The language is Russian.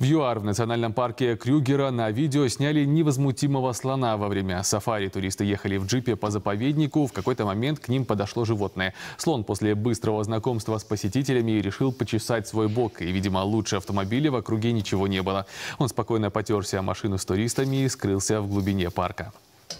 В ЮАР в национальном парке Крюгера на видео сняли невозмутимого слона во время сафари. Туристы ехали в джипе по заповеднику. В какой-то момент к ним подошло животное. Слон после быстрого знакомства с посетителями решил почесать свой бок. И, видимо, лучше автомобиля в округе ничего не было. Он спокойно потерся машину с туристами и скрылся в глубине парка.